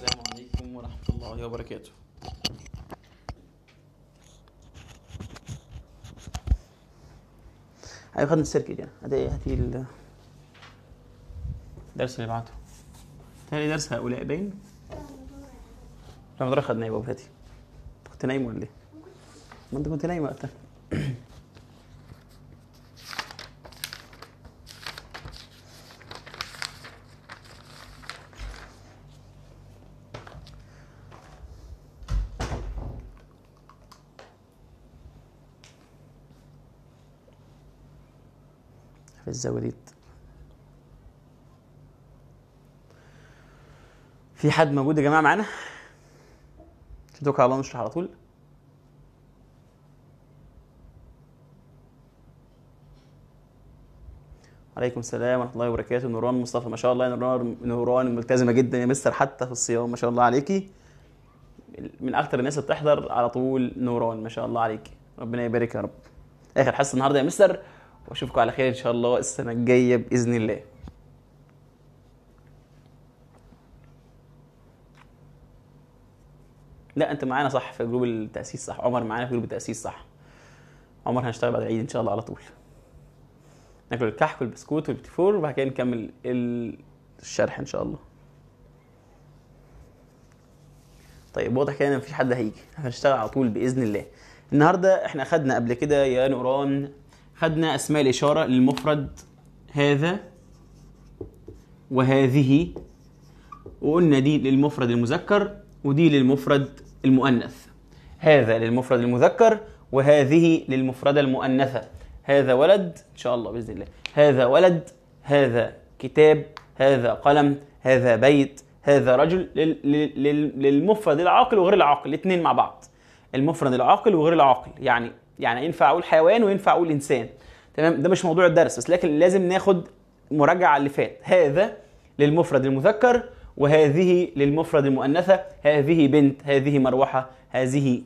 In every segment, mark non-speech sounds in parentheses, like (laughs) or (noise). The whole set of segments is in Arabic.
السلام عليكم ورحمة الله وبركاته هاي أيوة، خدنا السيركت يعني هدي هاتي الدرس اللي بعده تاني درس هؤلاء باين درس خدناه إيه يا بابا هاتي كنت نايم ولا ايه؟ ما انت كنت نايم وقتها الزواليد في حد موجود يا جماعه معانا شدوك على الله نشرح على طول عليكم السلام ورحمه الله وبركاته نوران مصطفى ما شاء الله نوران نوران ملتزمه جدا يا مستر حتى في الصيام ما شاء الله عليكي من اكتر الناس اللي بتحضر على طول نوران ما شاء الله عليكي ربنا يبارك يا رب اخر حصه النهارده يا مستر واشوفكم على خير ان شاء الله السنه الجايه باذن الله لا انت معانا صح في جروب التاسيس صح عمر معانا في جروب التاسيس صح عمر هنشتغل بعد العيد ان شاء الله على طول ناكل الكحك والبسكوت والبتيفور وبعد كده نكمل الشرح ان شاء الله طيب واضح كده ان مفيش حد هيجي هنشتغل على طول باذن الله النهارده احنا اخدنا قبل كده يا نوران خدنا اسماء الاشاره للمفرد هذا وهذه وقلنا دي للمفرد المذكر ودي للمفرد المؤنث هذا للمفرد المذكر وهذه للمفردة المؤنثة هذا ولد إن شاء الله بإذن الله هذا ولد هذا كتاب هذا قلم هذا بيت هذا رجل للمفرد العاقل وغير العاقل الاثنين مع بعض المفرد العاقل وغير العاقل يعني يعني ينفع اقول حيوان وينفع اقول انسان تمام ده مش موضوع الدرس بس لكن لازم ناخد مراجعه اللي فات هذا للمفرد المذكر وهذه للمفرد المؤنثه هذه بنت هذه مروحه هذه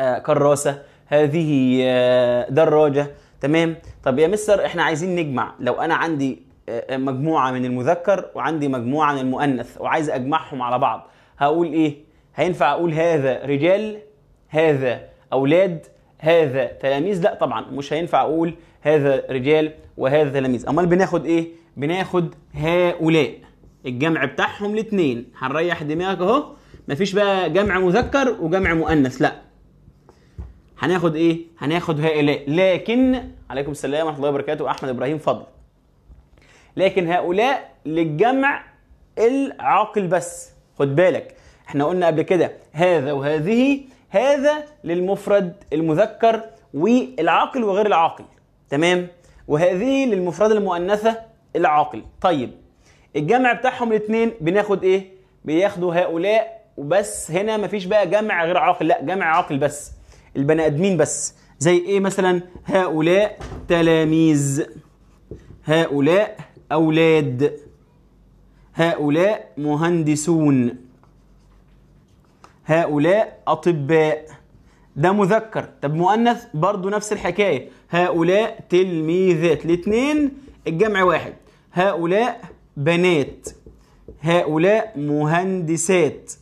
آه، كراسه هذه آه، دراجه تمام طب يا مستر احنا عايزين نجمع لو انا عندي آه، مجموعه من المذكر وعندي مجموعه من المؤنث وعايز اجمعهم على بعض هقول ايه هينفع اقول هذا رجال هذا اولاد هذا تلاميذ لا طبعا مش هينفع اقول هذا رجال وهذا تلاميذ امال بناخد ايه بناخد هؤلاء الجمع بتاعهم الاثنين هنريح دماغك اهو مفيش بقى جمع مذكر وجمع مؤنث لا هناخد ايه هناخد هؤلاء لكن عليكم السلام ورحمه الله وبركاته احمد ابراهيم فضل لكن هؤلاء للجمع العاقل بس خد بالك احنا قلنا قبل كده هذا وهذه هذا للمفرد المذكر والعاقل وغير العاقل تمام وهذه للمفرد المؤنثه العاقل طيب الجمع بتاعهم الاثنين بناخد ايه بياخدوا هؤلاء وبس هنا مفيش بقى جمع غير عاقل لا جمع عاقل بس البني ادمين بس زي ايه مثلا هؤلاء تلاميذ هؤلاء اولاد هؤلاء مهندسون هؤلاء أطباء ده مذكر طب مؤنث برضو نفس الحكاية هؤلاء تلميذات الاثنين الجمع واحد هؤلاء بنات هؤلاء مهندسات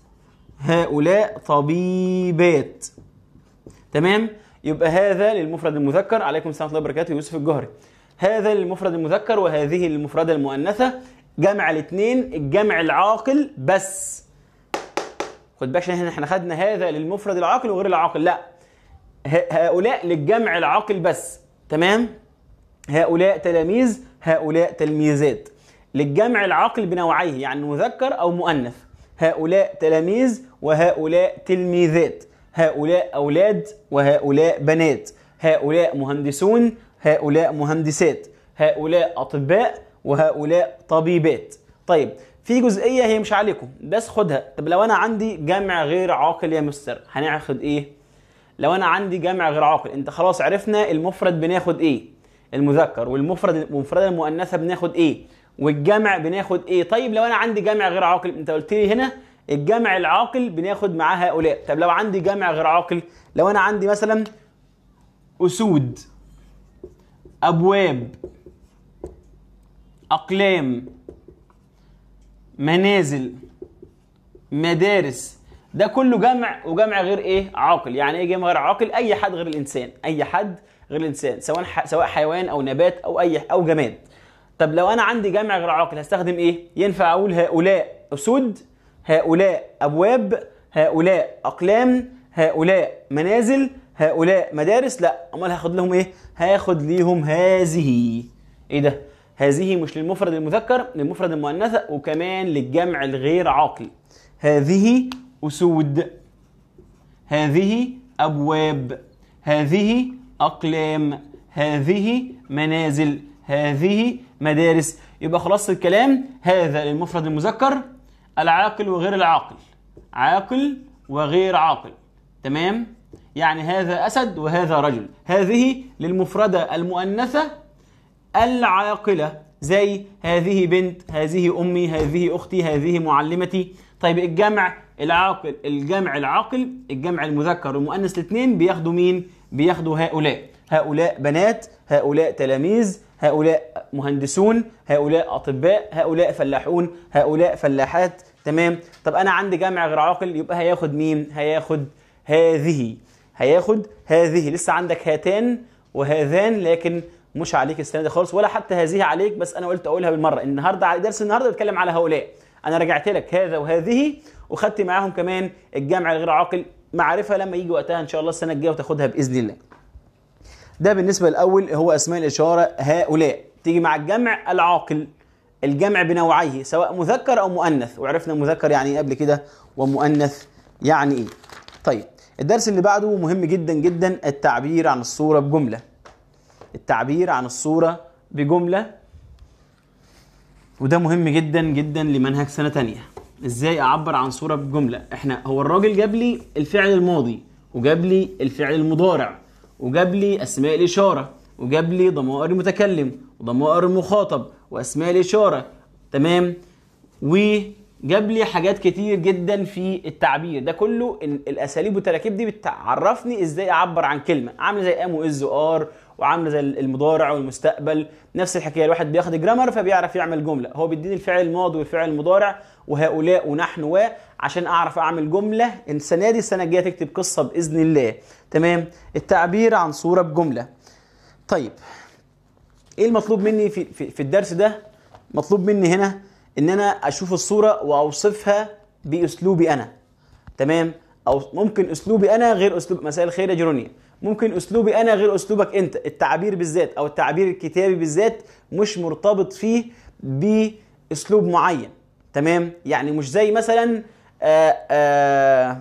هؤلاء طبيبات تمام يبقى هذا للمفرد المذكر عليكم السلام ورحمه الله وبركاته يوسف الجهري هذا للمفرد المذكر وهذه للمفردة المؤنثة جمع الاثنين الجمع العاقل بس خد بالك عشان احنا خدنا هذا للمفرد العاقل وغير العاقل لا هؤلاء للجمع العاقل بس تمام هؤلاء تلاميذ هؤلاء تلميذات للجمع العاقل بنوعيه يعني مذكر او مؤنث هؤلاء تلاميذ وهؤلاء تلميذات هؤلاء اولاد وهؤلاء بنات هؤلاء مهندسون هؤلاء مهندسات هؤلاء اطباء وهؤلاء طبيبات طيب في جزئيه هي مش عليكم بس خدها طب لو انا عندي جمع غير عاقل يا مستر هناخد ايه لو انا عندي جمع غير عاقل انت خلاص عرفنا المفرد بناخد ايه المذكر والمفرد المفرده المؤنثه بناخد ايه والجمع بناخد ايه طيب لو انا عندي جمع غير عاقل انت قلت لي هنا الجمع العاقل بناخد معاه هؤلاء طب لو عندي جمع غير عاقل لو انا عندي مثلا اسود ابواب اقلام منازل مدارس ده كله جمع وجمع غير ايه عاقل يعني ايه جمع غير عاقل اي حد غير الانسان اي حد غير الانسان سواء ح... سواء حيوان او نبات او اي او جماد طب لو انا عندي جمع غير عاقل هستخدم ايه ينفع اقول هؤلاء اسود هؤلاء ابواب هؤلاء اقلام هؤلاء منازل هؤلاء مدارس لا امال هاخد لهم ايه هاخد ليهم هذه ايه ده هذه مش للمفرد المذكر للمفرد المؤنثة وكمان للجمع الغير عاقل هذه أسود هذه أبواب هذه أقلام هذه منازل هذه مدارس يبقى خلاصة الكلام هذا للمفرد المذكر العاقل وغير العاقل عاقل وغير عاقل تمام يعني هذا أسد وهذا رجل هذه للمفردة المؤنثة العاقلة زي هذه بنت هذه أمي هذه أختي هذه معلمتي طيب الجمع العاقل الجمع العاقل الجمع المذكر والمؤنث الاثنين بياخدوا مين بياخدوا هؤلاء هؤلاء بنات هؤلاء تلاميذ هؤلاء مهندسون هؤلاء اطباء هؤلاء فلاحون هؤلاء فلاحات تمام طب انا عندي جمع غير عاقل يبقى هياخد مين هياخد هذه هياخد هذه لسه عندك هاتان وهذان لكن مش عليك السنه دي خالص ولا حتى هذه عليك بس انا قلت اقولها بالمره النهارده درس النهارده بتكلم على هؤلاء انا رجعت لك هذا وهذه وخدت معاهم كمان الجمع الغير عاقل معرفه لما يجي وقتها ان شاء الله السنه الجايه وتاخدها باذن الله ده بالنسبه الاول هو اسماء الاشاره هؤلاء تيجي مع الجمع العاقل الجمع بنوعيه سواء مذكر او مؤنث وعرفنا مذكر يعني ايه قبل كده ومؤنث يعني ايه طيب الدرس اللي بعده مهم جدا جدا التعبير عن الصوره بجمله التعبير عن الصورة بجملة وده مهم جدا جدا لمنهج سنة تانية ازاي اعبر عن صورة بجملة احنا هو الراجل جاب لي الفعل الماضي وجاب لي الفعل المضارع وجاب لي اسماء الاشارة وجاب لي ضمائر المتكلم وضمائر المخاطب واسماء الاشارة تمام و جاب لي حاجات كتير جدا في التعبير ده كله الاساليب والتراكيب دي بتعرفني ازاي اعبر عن كلمه عامله زي ام واز وار وعامله زي المضارع والمستقبل نفس الحكايه الواحد بياخد جرامر فبيعرف يعمل جمله هو بيديني الفعل الماضي والفعل المضارع وهؤلاء ونحن و عشان اعرف اعمل جمله السنه دي السنه الجايه تكتب قصه باذن الله تمام التعبير عن صوره بجمله طيب ايه المطلوب مني في, في الدرس ده مطلوب مني هنا ان انا اشوف الصوره واوصفها باسلوبي انا تمام او ممكن اسلوبي انا غير اسلوب مساء الخير يا جيرونيا ممكن اسلوبي انا غير اسلوبك انت التعبير بالذات او التعبير الكتابي بالذات مش مرتبط فيه باسلوب معين تمام يعني مش زي مثلا آه، آه،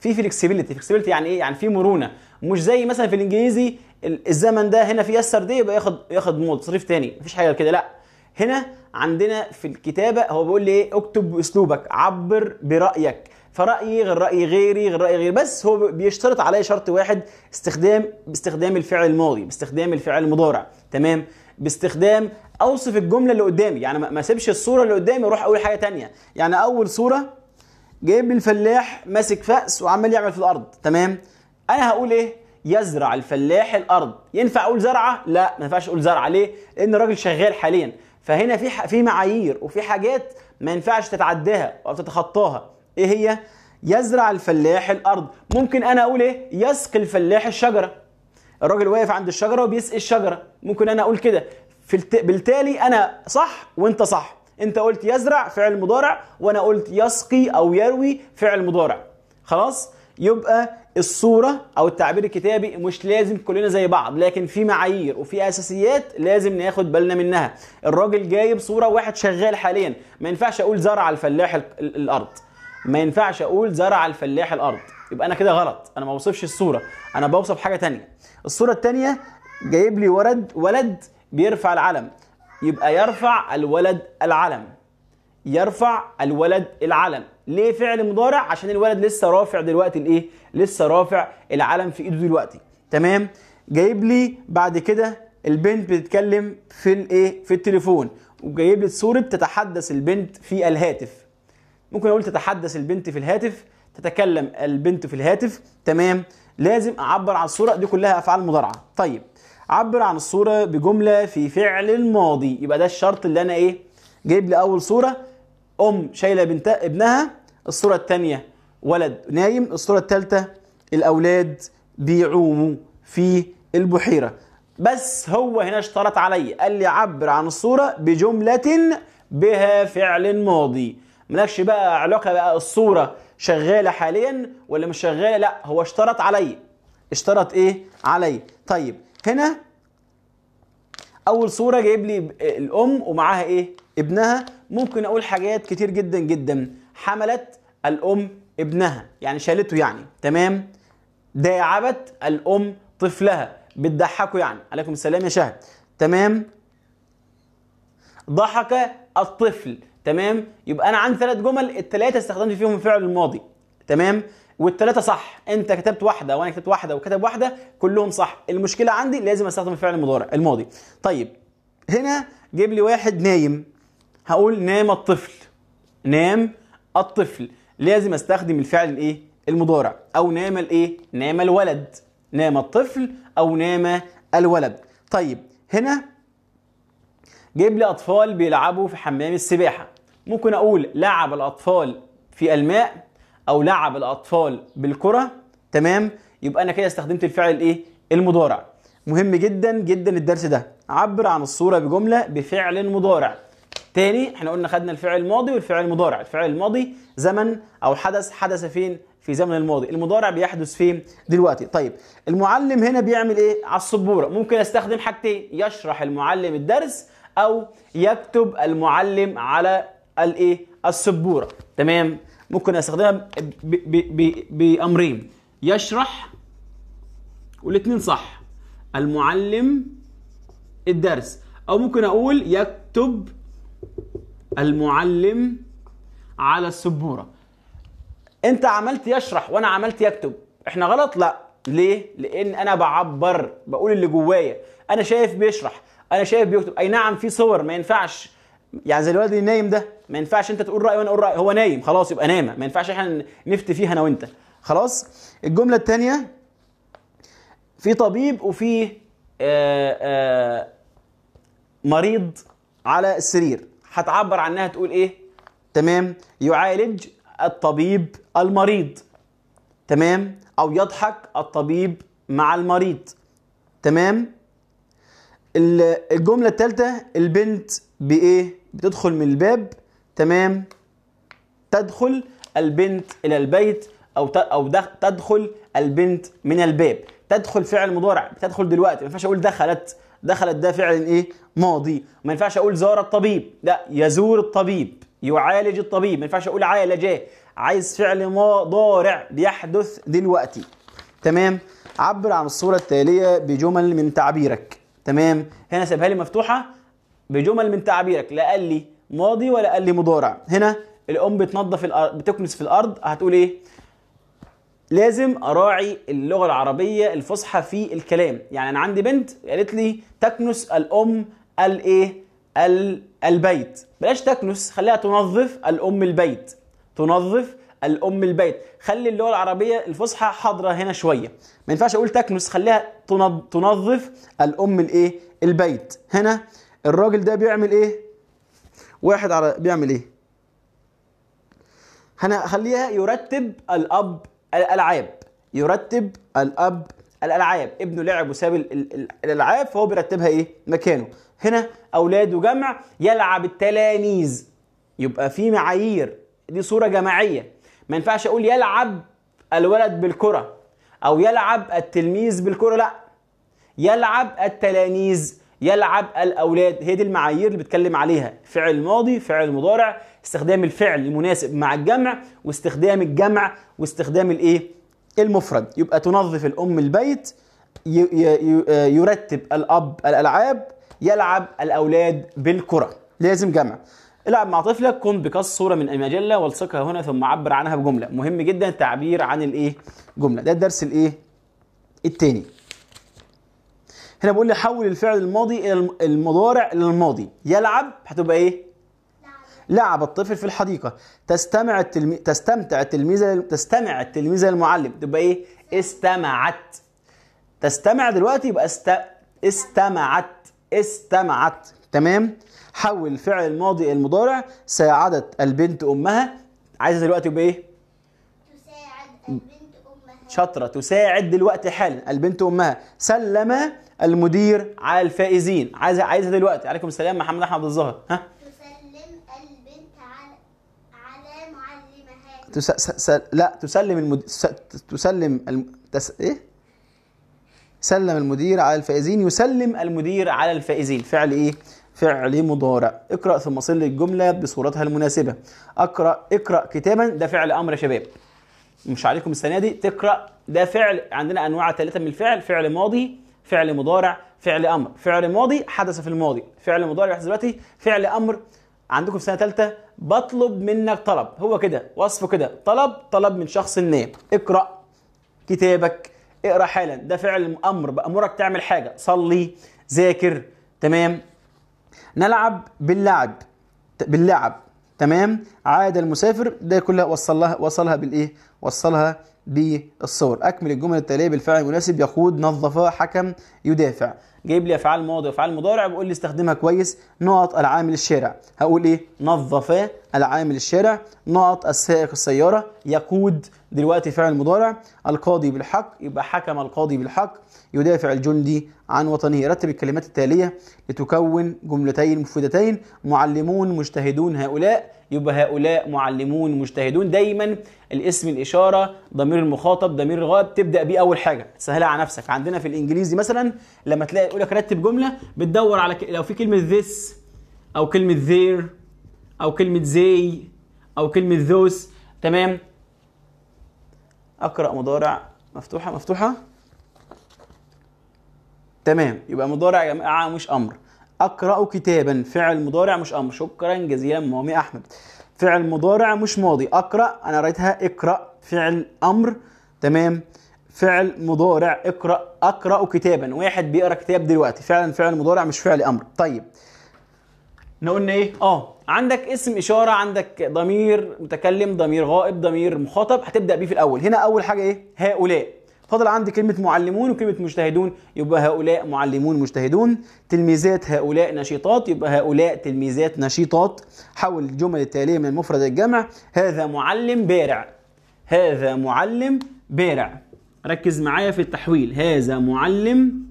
في فلكسبيليتي فلكسبيليتي يعني ايه يعني في مرونه مش زي مثلا في الانجليزي الزمن ده هنا في يسر دي يبقى ياخد ياخد مول تصريف تاني مفيش حاجه كده لا هنا عندنا في الكتابه هو بيقول لي ايه اكتب باسلوبك عبر برايك فرأيي غير رأي غيري غير رأي غيري بس هو بيشترط عليا شرط واحد استخدام باستخدام الفعل الماضي باستخدام الفعل المضارع تمام باستخدام اوصف الجمله اللي قدامي يعني ما اسيبش الصوره اللي قدامي اروح اقول حاجه تانية يعني اول صوره جايب الفلاح ماسك فأس وعمال يعمل في الارض تمام انا هقول ايه يزرع الفلاح الارض ينفع اقول زرعه لا ما ينفعش اقول زرعه ليه لان الراجل شغال حاليا فهنا في في معايير وفي حاجات ما ينفعش تتعداها او تتخطاها ايه هي يزرع الفلاح الارض ممكن انا اقول ايه يسقي الفلاح الشجره الراجل واقف عند الشجره وبيسقي الشجره ممكن انا اقول كده بالتالي انا صح وانت صح انت قلت يزرع فعل مضارع وانا قلت يسقي او يروي فعل مضارع خلاص يبقى الصورة أو التعبير الكتابي مش لازم كلنا زي بعض لكن في معايير وفي أساسيات لازم ناخد بالنا منها الراجل جايب صورة واحد شغال حاليا ما ينفعش أقول زرع الفلاح الأرض ما ينفعش أقول زرع الفلاح الأرض يبقى أنا كده غلط أنا ما بوصفش الصورة أنا بوصف حاجة تانية الصورة التانية جايب لي ولد ولد بيرفع العلم يبقى يرفع الولد العلم يرفع الولد العلم ليه فعل مضارع عشان الولد لسه رافع دلوقتي الايه لسه رافع العلم في ايده دلوقتي تمام جايب لي بعد كده البنت بتتكلم في الايه في التليفون وجايب لي صوره تتحدث البنت في الهاتف ممكن اقول تتحدث البنت في الهاتف تتكلم البنت في الهاتف تمام لازم اعبر عن الصوره دي كلها افعال مضارعه طيب عبر عن الصوره بجمله في فعل الماضي يبقى ده الشرط اللي انا ايه جايب لي اول صوره أم شايلة بنت ابنها الصورة الثانية ولد نايم الصورة الثالثة الأولاد بيعوموا في البحيرة بس هو هنا اشترط علي قال لي عبر عن الصورة بجملة بها فعل ماضي مالكش بقى علاقة بقى الصورة شغالة حاليا ولا مش شغالة لا هو اشترط علي اشترط ايه علي طيب هنا اول صورة جايب لي الام ومعاها ايه ابنها ممكن اقول حاجات كتير جدا جدا حملت الام ابنها يعني شالته يعني تمام داعبت الام طفلها بتضحكوا يعني عليكم السلام يا شهد تمام ضحك الطفل تمام يبقى انا عندي ثلاث جمل الثلاثه استخدمت فيهم الفعل الماضي تمام والثلاثه صح انت كتبت واحده وانا كتبت واحده وكتب واحده كلهم صح المشكله عندي لازم استخدم الفعل المضارع الماضي طيب هنا جيب لي واحد نايم هقول نام الطفل نام الطفل لازم استخدم الفعل الايه المضارع او نام الايه نام الولد نام الطفل او نام الولد طيب هنا جيب لي اطفال بيلعبوا في حمام السباحه ممكن اقول لعب الاطفال في الماء او لعب الاطفال بالكره تمام يبقى انا كده استخدمت الفعل الايه المضارع مهم جدا جدا الدرس ده عبر عن الصوره بجمله بفعل مضارع تاني احنا قلنا خدنا الفعل الماضي والفعل المضارع الفعل الماضي زمن او حدث حدث فين في زمن الماضي المضارع بيحدث فين دلوقتي طيب المعلم هنا بيعمل ايه على السبوره ممكن استخدم حاجتين يشرح المعلم الدرس او يكتب المعلم على الايه السبوره تمام ممكن استخدمها بامرين يشرح والاثنين صح المعلم الدرس او ممكن اقول يكتب المعلم على السبوره انت عملت يشرح وانا عملت يكتب احنا غلط لا ليه لان انا بعبر بقول اللي جوايا انا شايف بيشرح انا شايف بيكتب اي نعم في صور ما ينفعش يعني زي الولد اللي نايم ده ما ينفعش انت تقول راي وانا اقول راي هو نايم خلاص يبقى نايمه ما ينفعش احنا نفتي فيها انا وانت خلاص الجمله الثانيه في طبيب وفي آه، آه، مريض على السرير هتعبر عنها تقول ايه تمام يعالج الطبيب المريض تمام او يضحك الطبيب مع المريض تمام الجمله الثالثه البنت بايه بتدخل من الباب تمام تدخل البنت الى البيت او او تدخل البنت من الباب تدخل فعل مضارع بتدخل دلوقتي ما ينفعش اقول دخلت دخلت ده فعل ايه ماضي ما ينفعش اقول زار الطبيب لا يزور الطبيب يعالج الطبيب ما ينفعش اقول عالجه عايز فعل ما ضارع بيحدث دلوقتي تمام عبر عن الصورة التالية بجمل من تعبيرك تمام هنا سيبها لي مفتوحة بجمل من تعبيرك لا قال لي ماضي ولا قال لي مضارع هنا الام بتنظف الارض بتكنس في الارض هتقول ايه لازم اراعي اللغه العربيه الفصحى في الكلام يعني انا عندي بنت قالت لي تكنس الام الايه البيت بلاش تكنس خليها تنظف الام البيت تنظف الام البيت خلي اللغه العربيه الفصحى حاضره هنا شويه ما ينفعش اقول تكنس خليها تنظف الام الايه البيت هنا الراجل ده بيعمل ايه واحد على بيعمل ايه هنا خليها يرتب الاب الالعاب يرتب الاب الالعاب ابنه لعب وساب الالعاب فهو بيرتبها ايه مكانه هنا اولاده جمع يلعب التلاميذ يبقى في معايير دي صوره جماعيه ما ينفعش اقول يلعب الولد بالكره او يلعب التلميذ بالكره لا يلعب التلاميذ يلعب الاولاد هي دي المعايير اللي بتكلم عليها فعل ماضي فعل مضارع استخدام الفعل المناسب مع الجمع واستخدام الجمع واستخدام الايه المفرد يبقى تنظف الام البيت آه، يرتب الاب الالعاب يلعب الاولاد بالكره لازم جمع العب مع طفلك قم بقص صوره من المجله والصقها هنا ثم عبر عنها بجمله مهم جدا التعبير عن الايه جمله ده الدرس الايه الثاني هنا بقول لي حول الفعل الماضي الى المضارع للماضي يلعب هتبقى ايه لعب الطفل في الحديقه تستمع التلمي... تستمتع التلميذه تستمع التلميذه للمعلم تبقى ايه استمعت تستمع دلوقتي يبقى است... استمعت استمعت تمام حول فعل الماضي المضارع ساعدت البنت امها عايزه دلوقتي يبقى ايه تساعد البنت امها شاطره تساعد دلوقتي حالا البنت امها سلم المدير على الفائزين عايزه عايزها دلوقتي عليكم السلام محمد احمد الظاهر ها تس... س... لا تسلم المد... س... تسلم الم... تس... ايه سلم المدير على الفائزين يسلم المدير على الفائزين فعل ايه فعل مضارع اقرا ثم صل الجمله بصورتها المناسبه اقرا اقرا كتابا ده فعل امر يا شباب مش عليكم السنه دي تقرا ده فعل عندنا انواع ثلاثه من الفعل فعل ماضي فعل مضارع فعل امر فعل ماضي حدث في الماضي فعل مضارع دلوقتي فعل امر عندكم في سنه ثالثه بطلب منك طلب هو كده وصفه كده طلب طلب من شخص ما اقرأ كتابك اقرأ حالا ده فعل أمر بأمرك تعمل حاجة صلي ذاكر تمام نلعب باللعب باللعب تمام عاد المسافر ده كلها وصلها وصلها بالايه وصلها بالصور اكمل الجمل التاليه بالفعل المناسب يقود نظف حكم يدافع جايب لي افعال ماضي وافعال مضارع بقول لي استخدمها كويس نقط العامل الشارع هقول ايه نظف العامل الشارع نقط السائق السياره يقود دلوقتي فعل مضارع القاضي بالحق يبقى حكم القاضي بالحق يدافع الجندي عن وطنه رتب الكلمات التاليه لتكون جملتين مفيدتين معلمون مجتهدون هؤلاء يبقى هؤلاء معلمون مجتهدون دايما الاسم الاشاره ضمير المخاطب ضمير الغائب تبدا بيه اول حاجه سهلها على نفسك عندنا في الانجليزي مثلا لما تلاقي يقول لك رتب جمله بتدور على ك... لو في كلمه this او كلمه ذير او كلمه زي او كلمه ذوس تمام اقرا مضارع مفتوحه مفتوحه تمام يبقى مضارع يا جماعه مش امر اقرا كتابا فعل مضارع مش امر شكرا جزيلا مامي احمد فعل مضارع مش ماضي اقرا انا قريتها اقرا فعل امر تمام فعل مضارع اقرا اقرا كتابا واحد بيقرا كتاب دلوقتي فعلا فعل مضارع مش فعل امر طيب احنا قلنا ايه اه عندك اسم اشاره عندك ضمير متكلم ضمير غائب ضمير مخاطب هتبدا بيه في الاول هنا اول حاجه ايه هؤلاء فضل عندي كلمة معلمون وكلمة مجتهدون يبقى هؤلاء معلمون مجتهدون تلميذات هؤلاء نشيطات يبقى هؤلاء تلميذات نشيطات حول الجمل التالية من المفرد الجمع هذا معلم بارع هذا معلم بارع ركز معايا في التحويل هذا معلم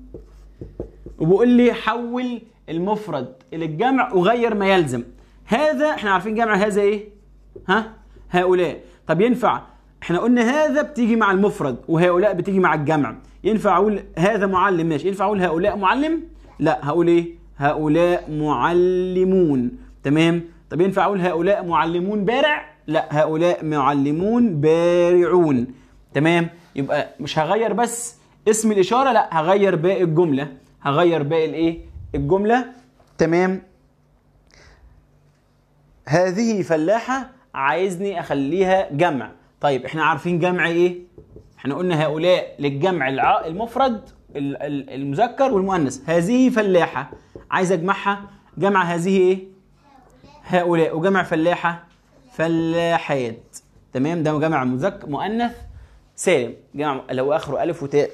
وبقول لي حول المفرد الى الجمع وغير ما يلزم هذا احنا عارفين جمع هذا ايه ها هؤلاء طب ينفع احنا قلنا هذا بتيجي مع المفرد وهؤلاء بتيجي مع الجمع ينفع اقول هذا معلم ماشي ينفع اقول هؤلاء معلم لا هقول ايه هؤلاء معلمون تمام طب ينفع اقول هؤلاء معلمون بارع لا هؤلاء معلمون بارعون تمام يبقى مش هغير بس اسم الاشاره لا هغير باقي الجمله هغير باقي الايه الجمله تمام هذه فلاحه عايزني اخليها جمع طيب احنا عارفين جمع ايه احنا قلنا هؤلاء للجمع المفرد المذكر والمؤنث هذه فلاحه عايز اجمعها جمع هذه ايه هؤلاء وجمع فلاحه فلاحات تمام ده جمع مذكر مؤنث سالم جمع لو اخره الف وتاء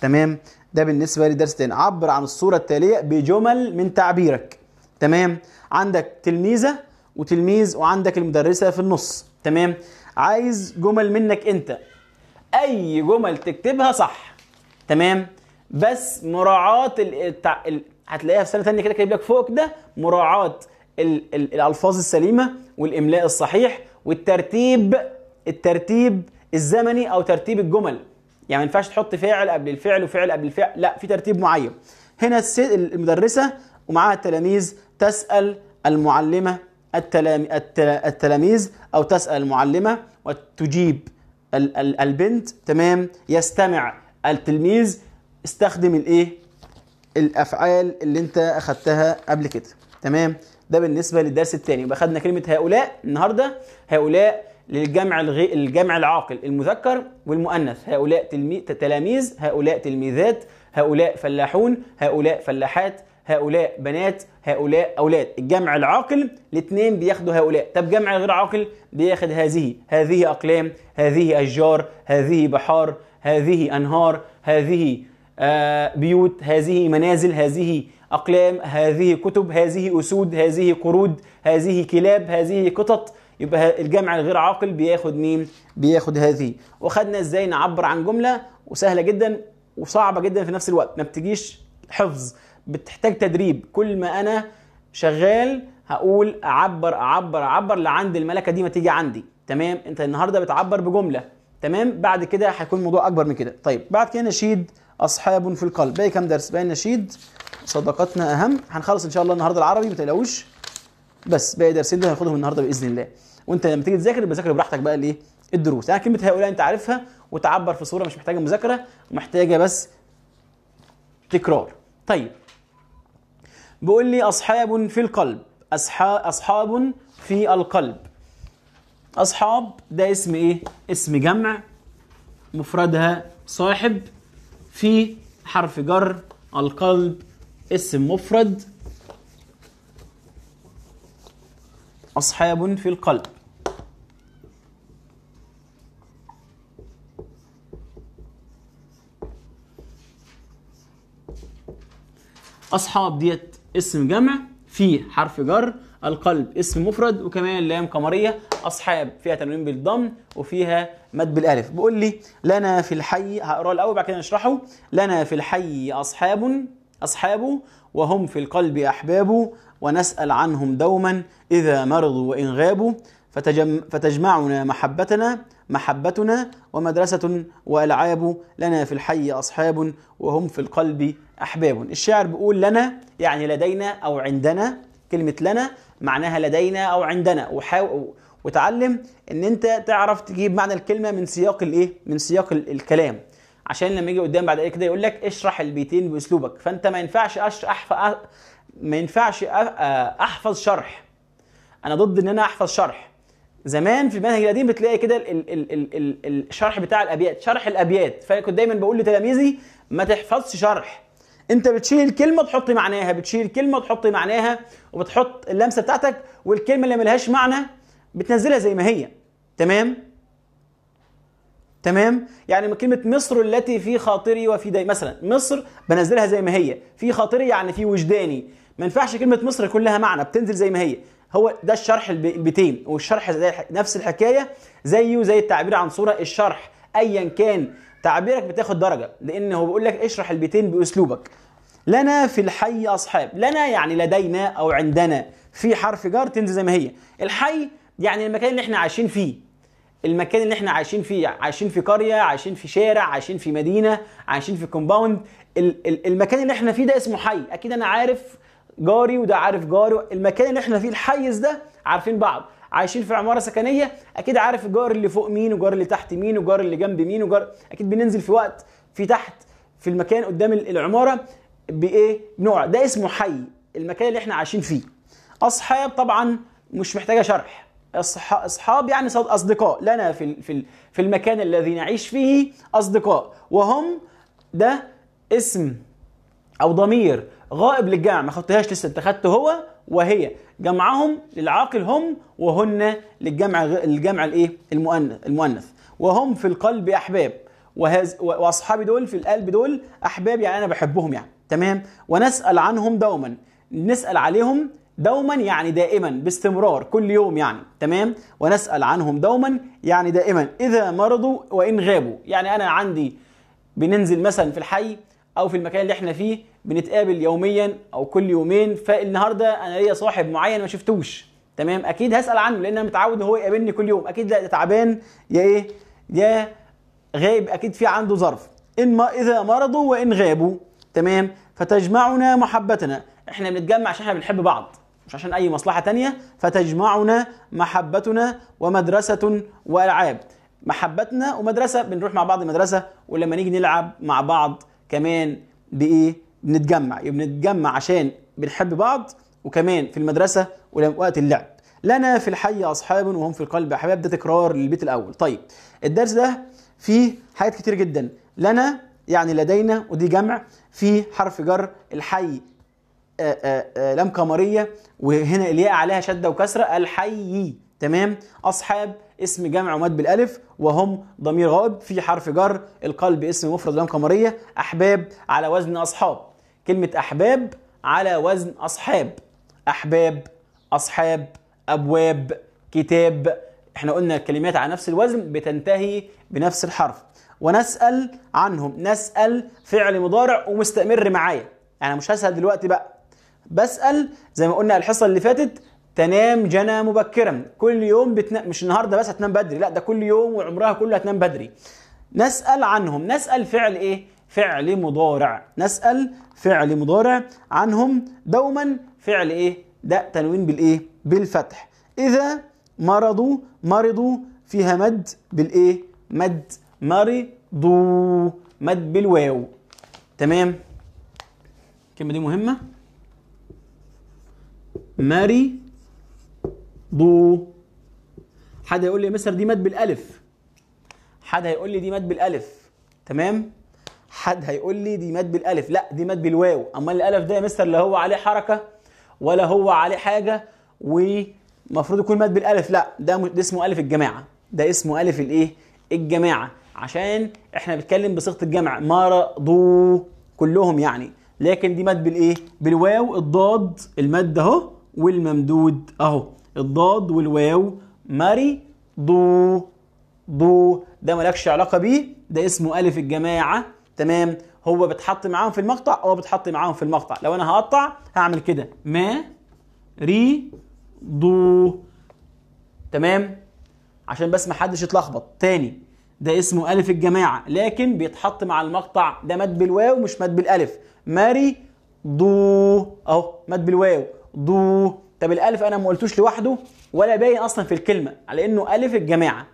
تمام ده بالنسبه لدرس تاني عبر عن الصوره التاليه بجمل من تعبيرك تمام عندك تلميذه وتلميذ وعندك المدرسه في النص تمام عايز جمل منك انت اي جمل تكتبها صح تمام بس مراعاه التع... ال... هتلاقيها في سنه ثانيه كده كاتب لك فوق ده مراعاه ال... ال... الالفاظ السليمه والاملاء الصحيح والترتيب الترتيب الزمني او ترتيب الجمل يعني ما ينفعش تحط فاعل قبل الفعل وفعل قبل الفعل لا في ترتيب معين هنا المدرسه ومعاها التلاميذ تسال المعلمه التلاميذ أو تسأل المعلمة وتجيب البنت تمام يستمع التلميذ استخدم الايه الافعال اللي انت اخدتها قبل كده تمام ده بالنسبه للدرس الثاني يبقى خدنا كلمه هؤلاء النهارده هؤلاء للجمع الغي... الجمع العاقل المذكر والمؤنث هؤلاء تلمي... تلاميذ هؤلاء تلميذات هؤلاء فلاحون هؤلاء فلاحات هؤلاء بنات هؤلاء اولاد الجمع العاقل الاثنين بياخدوا هؤلاء طب جمع غير عاقل بياخد هذه هذه اقلام هذه اشجار هذه بحار هذه انهار هذه آه، بيوت هذه منازل هذه اقلام هذه كتب هذه اسود هذه قرود هذه كلاب هذه قطط يبقى الجمع الغير عاقل بياخد مين بياخد هذه وخدنا ازاي نعبر عن جمله وسهله جدا وصعبه جدا في نفس الوقت ما بتجيش حفظ بتحتاج تدريب كل ما انا شغال هقول اعبر اعبر اعبر لعند الملكه دي ما تيجي عندي تمام انت النهارده بتعبر بجمله تمام بعد كده هيكون الموضوع اكبر من كده طيب بعد كده نشيد اصحاب في القلب باقي كام درس باقي نشيد صداقتنا اهم هنخلص ان شاء الله النهارده العربي ما تقلقوش بس باقي درسين دول هناخدهم النهارده باذن الله وانت لما تيجي تذاكر بذاكر براحتك بقى الايه الدروس يعني كلمه هؤلاء انت عارفها وتعبر في صوره مش محتاجه مذاكره محتاجه بس تكرار طيب بيقول لي أصحاب في القلب أصحاب في القلب أصحاب ده اسم إيه؟ اسم جمع مفردها صاحب في حرف جر القلب اسم مفرد أصحاب في القلب أصحاب ديت اسم جمع في حرف جر القلب اسم مفرد وكمان لام قمريه اصحاب فيها تنوين بالضم وفيها مد بالالف بيقول لي لنا في الحي هقراه الاول بعد كده نشرحه لنا في الحي اصحاب اصحابه وهم في القلب احبابه ونسال عنهم دوما اذا مرضوا وان غابوا فتجم فتجمعنا محبتنا محبتنا ومدرسة وألعاب لنا في الحي أصحاب وهم في القلب أحباب الشاعر بيقول لنا يعني لدينا أو عندنا كلمة لنا معناها لدينا أو عندنا وحاول وتعلم ان انت تعرف تجيب معنى الكلمه من سياق الايه من سياق الكلام عشان لما يجي قدام بعد كده يقول لك اشرح البيتين باسلوبك فانت ما ينفعش اشرح ما ينفعش احفظ شرح انا ضد ان انا احفظ شرح زمان في المنهج القديم بتلاقي كده ال... ال... ال... الشرح بتاع الابيات شرح الابيات فكنت دايما بقول لتلاميذي ما تحفظش شرح انت بتشيل كلمه تحط معناها بتشيل كلمه تحط معناها وبتحط اللمسه بتاعتك والكلمه اللي ملهاش معنى بتنزلها زي ما هي تمام تمام يعني كلمه مصر التي في خاطري وفي داي مثلا مصر بنزلها زي ما هي في خاطري يعني في وجداني ما ينفعش كلمه مصر كلها معنى بتنزل زي ما هي هو ده الشرح البيتين والشرح زي نفس الحكايه زيه زي التعبير عن صوره الشرح ايا كان تعبيرك بتاخد درجه لان هو بيقول لك اشرح البيتين باسلوبك لنا في الحي اصحاب لنا يعني لدينا او عندنا في حرف جار تنزل زي ما هي الحي يعني المكان اللي احنا عايشين فيه المكان اللي احنا عايشين فيه عايشين في قريه عايشين في شارع عايشين في مدينه عايشين في كومباوند المكان اللي احنا فيه ده اسمه حي اكيد انا عارف جاري وده عارف جاري المكان اللي احنا فيه الحيز ده عارفين بعض عايشين في عماره سكنيه اكيد عارف الجار اللي فوق مين وجار اللي تحت مين وجار اللي جنب مين وجار اكيد بننزل في وقت في تحت في المكان قدام العماره بايه نوع ده اسمه حي المكان اللي احنا عايشين فيه اصحاب طبعا مش محتاجه شرح اصحاب يعني اصدقاء لنا في في في المكان الذي نعيش فيه اصدقاء وهم ده اسم او ضمير غائب للجمع ما خدتهاش لسه انت خدت هو وهي جمعهم للعاقل هم وهن للجمع الجمع الايه المؤنث المؤنث وهم في القلب احباب واصحابي دول في القلب دول احباب يعني انا بحبهم يعني تمام ونسال عنهم دوما نسال عليهم دوما يعني دائما باستمرار كل يوم يعني تمام ونسال عنهم دوما يعني دائما اذا مرضوا وان غابوا يعني انا عندي بننزل مثلا في الحي او في المكان اللي احنا فيه بنتقابل يوميا او كل يومين فالنهارده انا ليا صاحب معين ما شفتوش تمام اكيد هسال عنه لان انا متعود هو يقابلني كل يوم اكيد لا تعبان يا ايه يا غايب اكيد في عنده ظرف ان ما اذا مرضوا وان غابوا تمام فتجمعنا محبتنا احنا بنتجمع عشان احنا بنحب بعض مش عشان اي مصلحه تانية فتجمعنا محبتنا ومدرسه والعاب محبتنا ومدرسه بنروح مع بعض المدرسه ولما نيجي نلعب مع بعض كمان بايه بنتجمع يبقى بنتجمع عشان بنحب بعض وكمان في المدرسه وقت اللعب لنا في الحي اصحاب وهم في القلب احباب ده تكرار للبيت الاول طيب الدرس ده فيه حاجات كتير جدا لنا يعني لدينا ودي جمع في حرف جر الحي آه، آه، آه، لام قمريه وهنا الياء عليها شده وكسره الحي تمام اصحاب اسم جامع ومد بالالف وهم ضمير غائب في حرف جر القلب اسم مفرد لام قمريه احباب على وزن اصحاب كلمه احباب على وزن اصحاب احباب اصحاب ابواب كتاب احنا قلنا الكلمات على نفس الوزن بتنتهي بنفس الحرف ونسال عنهم نسال فعل مضارع ومستمر معايا انا مش هسال دلوقتي بقى بسال زي ما قلنا الحصه اللي فاتت تنام جنى مبكرا كل يوم بتنا... مش النهارده بس هتنام بدري لا ده كل يوم وعمرها كله هتنام بدري نسال عنهم نسال فعل ايه فعل مضارع نسال فعل مضارع عنهم دوما فعل ايه ده تنوين بالايه بالفتح اذا مرضوا مرضوا فيها مد بالايه مد مرضوا مد بالواو تمام الكلمه دي مهمه مري ضو حد هيقول لي يا مستر دي مد بالالف حد هيقول لي دي مد بالالف تمام حد هيقول لي دي مد بالالف لا دي مد بالواو امال الالف ده يا مستر لا هو عليه حركه ولا هو عليه حاجه ومفروض يكون مد بالالف لا ده, ده اسمه الف الجماعه ده اسمه الف الايه الجماعه عشان احنا بنتكلم بصيغه الجمع ضو كلهم يعني لكن دي مد بالايه بالواو الضاد المد اهو والممدود اهو الضاد والواو ماري ضو ضو ده مالكش علاقه بيه ده اسمه الف الجماعه تمام هو بيتحط معاهم في المقطع هو بيتحط معاهم في المقطع لو انا هقطع هعمل كده ما ري ضو تمام عشان بس ما حدش يتلخبط تاني ده اسمه الف الجماعه لكن بيتحط مع المقطع ده مد بالواو مش مد بالالف ماري ضو اهو مد بالواو ضو طب الالف انا ما قلتوش لوحده ولا باين اصلا في الكلمه على انه الف الجماعه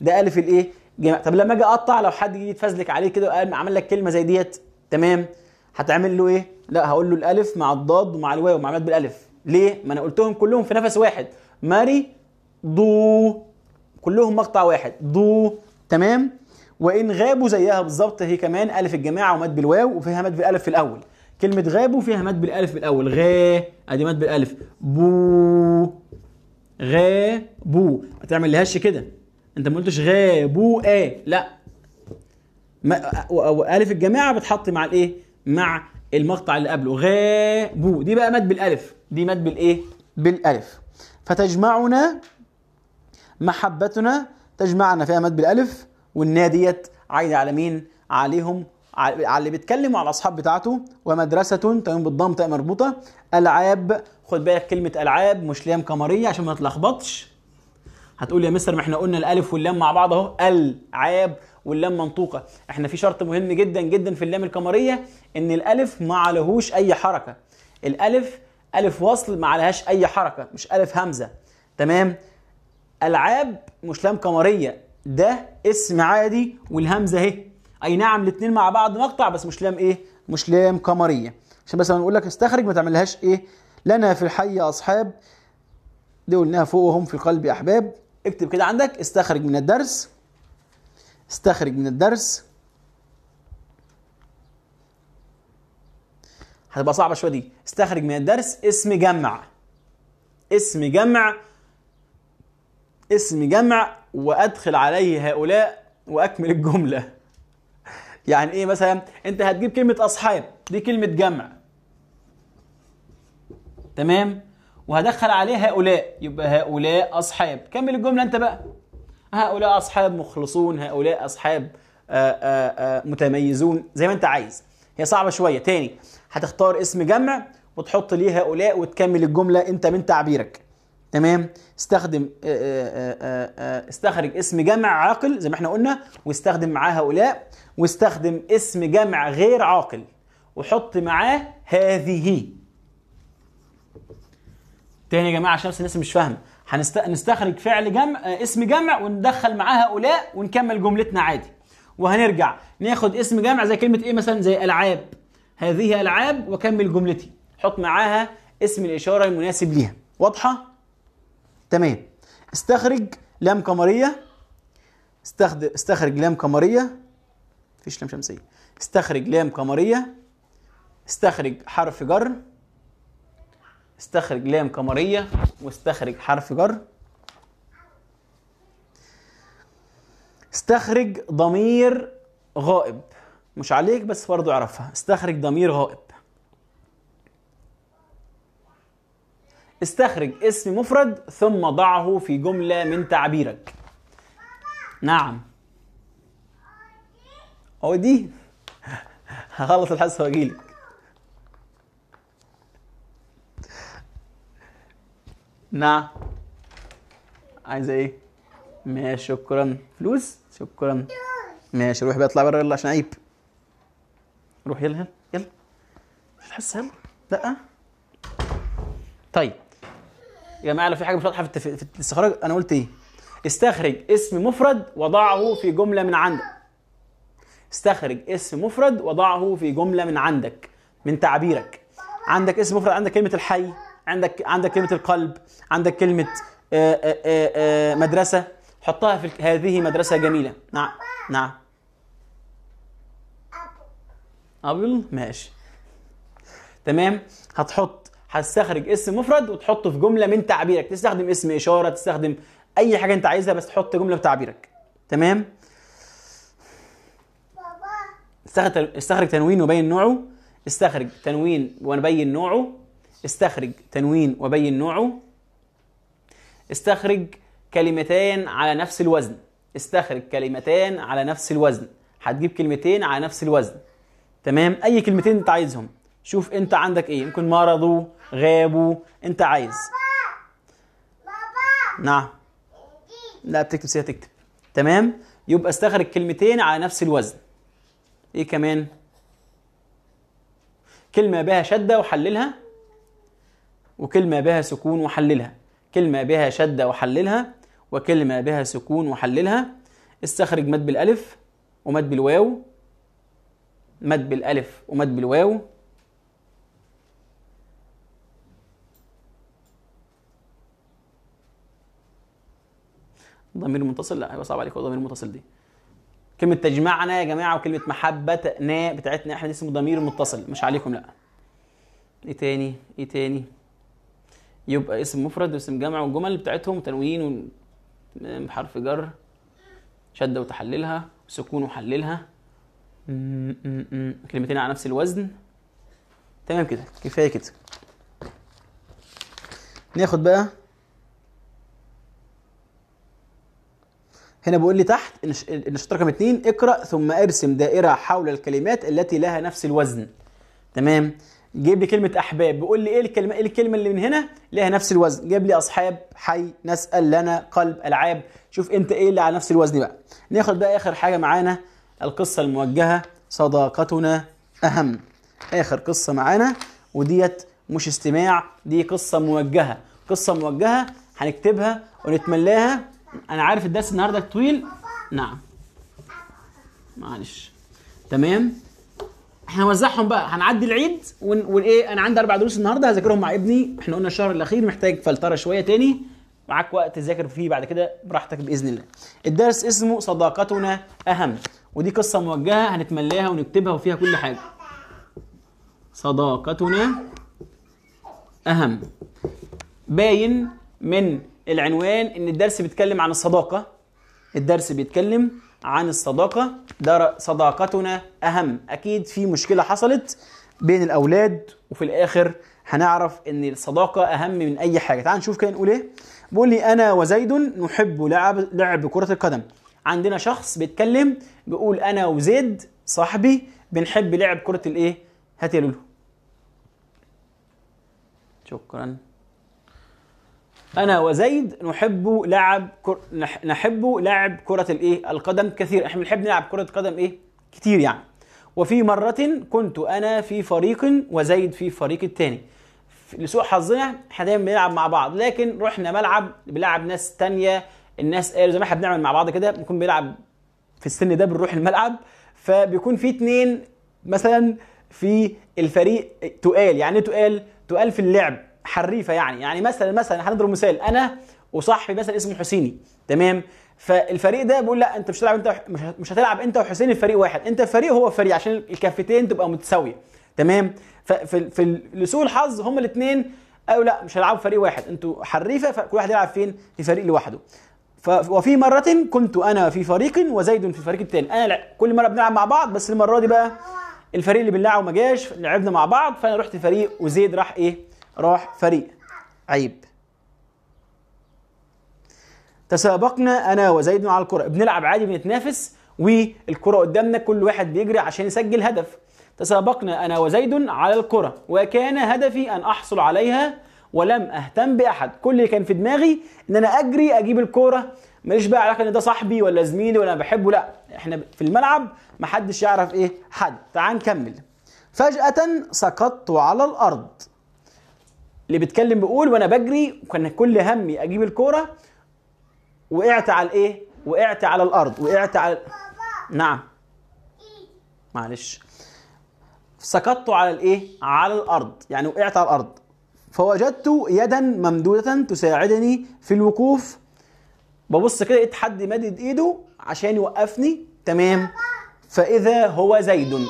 ده الف الايه جماعه طب لما اجي اقطع لو حد جه يتفزلك عليه كده وقال عمل لك كلمه زي ديت تمام هتعمل له ايه لا هقول له الالف مع الضاد ومع الواو مع علامات بالالف ليه ما انا قلتهم كلهم في نفس واحد ماري ضو كلهم مقطع واحد ضو تمام وان غابوا زيها بالظبط هي كمان الف الجماعه ومد بالواو وفيها مد بالالف في الاول كلمة غابوا فيها مد بالالف بالاول غا ادي مد بالالف بو غا بو ما تعملهاش كده انت ما قلتش غا بو ا لا ما والف الجماعه بتحط مع الايه مع المقطع اللي قبله بو دي بقى مد بالالف دي مد بالايه بالالف فتجمعنا محبتنا تجمعنا فيها مد بالالف والنادية عايدة على مين عليهم على اللي بيتكلم وعلى اصحاب بتاعته ومدرسه تمام بالضم تاء مربوطه العاب خد بالك كلمه العاب مش لام قمريه عشان ما تتلخبطش هتقول يا مستر ما احنا قلنا الالف واللام مع بعض اهو العاب واللام منطوقه احنا في شرط مهم جدا جدا في اللام القمريه ان الالف ما عليهوش اي حركه الالف الف وصل ما عليهاش اي حركه مش الف همزه تمام العاب مش لام قمريه ده اسم عادي والهمزه اهي اي نعم الاثنين مع بعض مقطع بس مش لام ايه مش لام قمريه عشان بس لما نقول لك استخرج ما تعملهاش ايه لنا في الحي اصحاب دي قلناها فوق وهم في قلبي احباب اكتب كده عندك استخرج من الدرس استخرج من الدرس هتبقى صعبه شويه دي استخرج من الدرس اسم جمع اسم جمع اسم جمع وادخل عليه هؤلاء واكمل الجمله يعني ايه مثلا انت هتجيب كلمه اصحاب دي كلمه جمع تمام وهدخل عليه هؤلاء يبقى هؤلاء اصحاب كمل الجمله انت بقى هؤلاء اصحاب مخلصون هؤلاء اصحاب آآ آه، آآ آه، آه، متميزون زي ما انت عايز هي صعبه شويه تاني هتختار اسم جمع وتحط ليه هؤلاء وتكمل الجمله انت من تعبيرك تمام استخدم آه، آه، آه، استخرج اسم جمع عاقل زي ما احنا قلنا واستخدم معاه هؤلاء واستخدم اسم جمع غير عاقل وحط معاه هذه تاني يا جماعه عشان بس الناس مش فاهمه هنستخرج فعل جمع اسم جمع وندخل معاه هؤلاء ونكمل جملتنا عادي وهنرجع ناخد اسم جمع زي كلمه ايه مثلا زي العاب هذه العاب واكمل جملتي حط معاها اسم الاشاره المناسب ليها واضحه تمام استخرج لام قمرية استخد... استخرج لام قمرية مفيش لام شمسية استخرج لام قمرية استخرج حرف جر استخرج لام قمرية واستخرج حرف جر استخرج ضمير غائب مش عليك بس برضه اعرفها استخرج ضمير غائب استخرج اسم مفرد ثم ضعه في جملة من تعبيرك نعم هو دي هخلص الحصة واجيلك نعم عايزة ايه؟ ماشي شكرا فلوس شكرا ماشي روح بقى اطلع بره يلا عشان عيب روح يلا يلا يلا الحصة يلا لأ طيب يا جماعه لو في حاجه مش واضحه في, في الاستخراج انا قلت ايه؟ استخرج اسم مفرد وضعه في جمله من عندك. استخرج اسم مفرد وضعه في جمله من عندك من تعبيرك. عندك اسم مفرد عندك كلمه الحي، عندك عندك كلمه القلب، عندك كلمه آآ آه، آآ آه، آه، مدرسه حطها في هذه مدرسه جميله. نعم نعم. ابل ماشي. تمام؟ هتحط هتستخرج اسم مفرد وتحطه في جمله من تعبيرك تستخدم اسم اشاره تستخدم اي حاجه انت عايزها بس تحط جمله بتعبيرك تمام استخرج تنوين وبين نوعه استخرج تنوين وبين نوعه استخرج تنوين وبين نوعه استخرج كلمتان على نفس الوزن استخرج كلمتان على نفس الوزن هتجيب كلمتين على نفس الوزن تمام اي كلمتين انت عايزهم شوف انت عندك ايه ممكن مرضوا غابوا انت عايز نعم لا بتكتب سيها تكتب تمام يبقى استخرج كلمتين على نفس الوزن ايه كمان كلمه بها شده وحللها وكلمه بها سكون وحللها كلمه بها شده وحللها وكلمه بها سكون وحللها استخرج مد بالالف ومد بالواو مد بالالف ومد بالواو ضمير متصل لا هيبقى صعب عليكم ضمير متصل دي كلمه تجمعنا يا جماعه وكلمه محبة نا بتاعتنا احنا اسمه ضمير متصل مش عليكم لا ايه تاني ايه تاني يبقى اسم مفرد واسم جمع والجمل بتاعتهم تنوين وحرف جر شده وتحللها سكون وحللها كلمتين على نفس الوزن تمام كده كفايه كده ناخد بقى هنا بيقول لي تحت النشاط رقم 2 اقرا ثم ارسم دائره حول الكلمات التي لها نفس الوزن تمام جيب لي كلمه احباب بيقول لي ايه الكلمه ايه الكلمه اللي من هنا لها نفس الوزن جيب لي اصحاب حي نسال لنا قلب العاب شوف انت ايه اللي على نفس الوزن بقى ناخد بقى اخر حاجه معانا القصه الموجهه صداقتنا اهم اخر قصه معانا وديت مش استماع دي قصه موجهه قصه موجهه هنكتبها ونتملاها انا عارف الدرس النهارده طويل نعم معلش تمام احنا هنوزعهم بقى هنعدي العيد وايه انا عندي اربع دروس النهارده هذاكرهم مع ابني احنا قلنا الشهر الاخير محتاج فلتره شويه تاني معاك وقت تذاكر فيه بعد كده براحتك باذن الله الدرس اسمه صداقتنا اهم ودي قصه موجهه هنتمليها ونكتبها وفيها كل حاجه صداقتنا اهم باين من العنوان ان الدرس بيتكلم عن الصداقه الدرس بيتكلم عن الصداقه ده صداقتنا اهم اكيد في مشكله حصلت بين الاولاد وفي الاخر هنعرف ان الصداقه اهم من اي حاجه تعال نشوف كده نقول ايه بيقول لي انا وزيد نحب لعب لعب كره القدم عندنا شخص بيتكلم بيقول انا وزيد صاحبي بنحب لعب كره الايه هات يا لولو شكرا انا وزيد نحب لعب كر... نحب لعب كره الايه القدم كثير احنا بنحب نلعب كره قدم ايه كتير يعني وفي مره كنت انا في فريق وزيد في فريق الثاني لسوء حظنا احنا دايما بنلعب مع بعض لكن رحنا ملعب بلعب ناس تانية الناس قالوا آه، زي ما احنا بنعمل مع بعض كده بنكون بنلعب في السن ده بنروح الملعب فبيكون في اتنين مثلا في الفريق تقال يعني ايه تقال تقال في اللعب حريفه يعني يعني مثلا مثلا هنضرب مثال انا وصاحبي مثلا اسمه حسيني تمام فالفريق ده بيقول لا انت مش هتلعب انت مش هتلعب انت وحسين في فريق واحد انت فريق هو فريق عشان الكفتين تبقى متساويه تمام ففي في لسوء الحظ هما الاثنين قالوا لا مش هيلعبوا فريق واحد انتوا حريفه فكل واحد يلعب فين في فريق لوحده وفي مرة كنت أنا في فريق وزيد في الفريق الثاني، أنا كل مرة بنلعب مع بعض بس المرة دي بقى الفريق اللي بنلعبه ما جاش لعبنا مع بعض فأنا رحت فريق وزيد راح إيه راح فريق عيب تسابقنا انا وزيد على الكره بنلعب عادي بنتنافس والكره قدامنا كل واحد بيجري عشان يسجل هدف تسابقنا انا وزيد على الكره وكان هدفي ان احصل عليها ولم اهتم باحد كل اللي كان في دماغي ان انا اجري اجيب الكوره ماليش بقى علاقه ان ده صاحبي ولا زميلي ولا بحبه لا احنا في الملعب محدش يعرف ايه حد تعال نكمل فجاه سقطت على الارض اللي بيتكلم بيقول وانا بجري وكان كل همي اجيب الكوره وقعت على الايه؟ وقعت على الارض وقعت على نعم معلش سقطت على الايه؟ على الارض يعني وقعت على الارض فوجدت يدا ممدودة تساعدني في الوقوف ببص كده لقيت حد مدد ايده عشان يوقفني تمام فاذا هو زيد